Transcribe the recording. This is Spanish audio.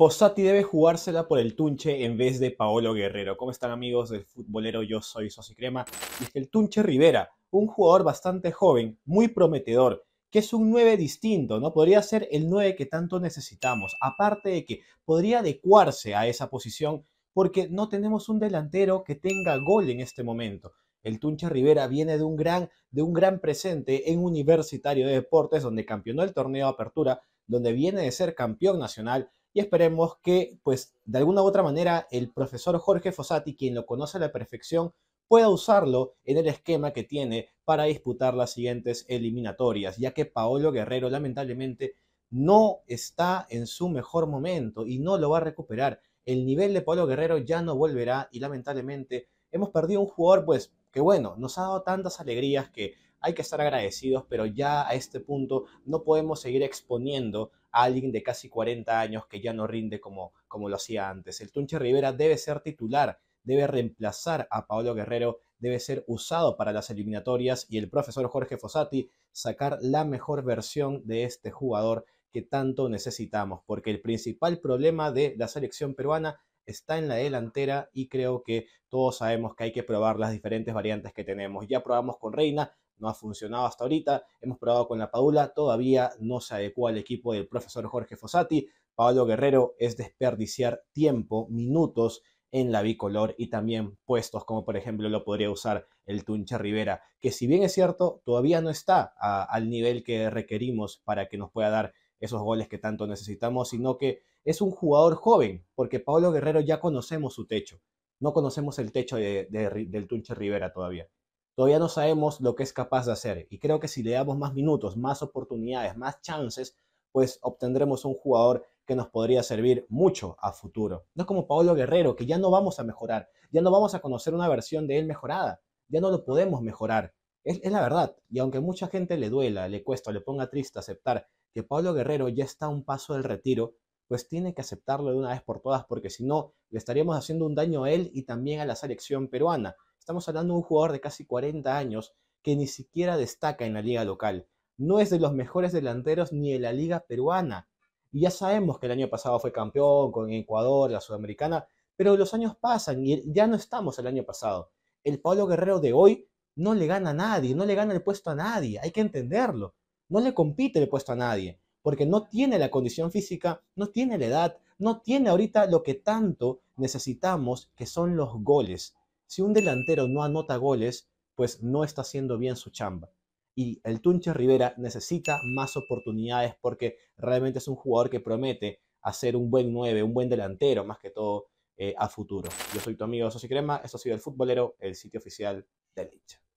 Fossati debe jugársela por el Tunche en vez de Paolo Guerrero. ¿Cómo están amigos del futbolero? Yo soy Sosicrema. Crema. el Tunche Rivera, un jugador bastante joven, muy prometedor, que es un 9 distinto, ¿no? Podría ser el 9 que tanto necesitamos. Aparte de que podría adecuarse a esa posición porque no tenemos un delantero que tenga gol en este momento. El Tunche Rivera viene de un gran, de un gran presente en Universitario de Deportes, donde campeonó el torneo de apertura, donde viene de ser campeón nacional y esperemos que, pues, de alguna u otra manera, el profesor Jorge Fossati, quien lo conoce a la perfección, pueda usarlo en el esquema que tiene para disputar las siguientes eliminatorias, ya que Paolo Guerrero lamentablemente no está en su mejor momento y no lo va a recuperar. El nivel de Paolo Guerrero ya no volverá y lamentablemente hemos perdido un jugador pues que bueno, nos ha dado tantas alegrías que hay que estar agradecidos, pero ya a este punto no podemos seguir exponiendo a alguien de casi 40 años que ya no rinde como, como lo hacía antes. El Tunche Rivera debe ser titular, debe reemplazar a Paolo Guerrero, debe ser usado para las eliminatorias y el profesor Jorge Fossati sacar la mejor versión de este jugador que tanto necesitamos, porque el principal problema de la selección peruana está en la delantera y creo que todos sabemos que hay que probar las diferentes variantes que tenemos. Ya probamos con Reina, no ha funcionado hasta ahorita, hemos probado con la Paula, todavía no se adecua al equipo del profesor Jorge Fossati. Pablo Guerrero es desperdiciar tiempo, minutos en la bicolor y también puestos como por ejemplo lo podría usar el Tuncha Rivera, que si bien es cierto, todavía no está al nivel que requerimos para que nos pueda dar esos goles que tanto necesitamos, sino que es un jugador joven, porque Pablo Guerrero ya conocemos su techo, no conocemos el techo de, del Tunche Rivera todavía. Todavía no sabemos lo que es capaz de hacer y creo que si le damos más minutos, más oportunidades, más chances, pues obtendremos un jugador que nos podría servir mucho a futuro. No es como Pablo Guerrero, que ya no vamos a mejorar, ya no vamos a conocer una versión de él mejorada, ya no lo podemos mejorar. Es, es la verdad, y aunque mucha gente le duela, le cuesta, le ponga triste aceptar Pablo Guerrero ya está a un paso del retiro, pues tiene que aceptarlo de una vez por todas, porque si no, le estaríamos haciendo un daño a él y también a la selección peruana. Estamos hablando de un jugador de casi 40 años que ni siquiera destaca en la liga local. No es de los mejores delanteros ni de la liga peruana. Y ya sabemos que el año pasado fue campeón con Ecuador, la Sudamericana, pero los años pasan y ya no estamos el año pasado. El Pablo Guerrero de hoy no le gana a nadie, no le gana el puesto a nadie, hay que entenderlo no le compite el puesto a nadie, porque no tiene la condición física, no tiene la edad, no tiene ahorita lo que tanto necesitamos, que son los goles. Si un delantero no anota goles, pues no está haciendo bien su chamba. Y el Tunche Rivera necesita más oportunidades porque realmente es un jugador que promete hacer un buen 9, un buen delantero, más que todo eh, a futuro. Yo soy tu amigo Sosy Crema, eso ha sido El Futbolero, el sitio oficial del hincha.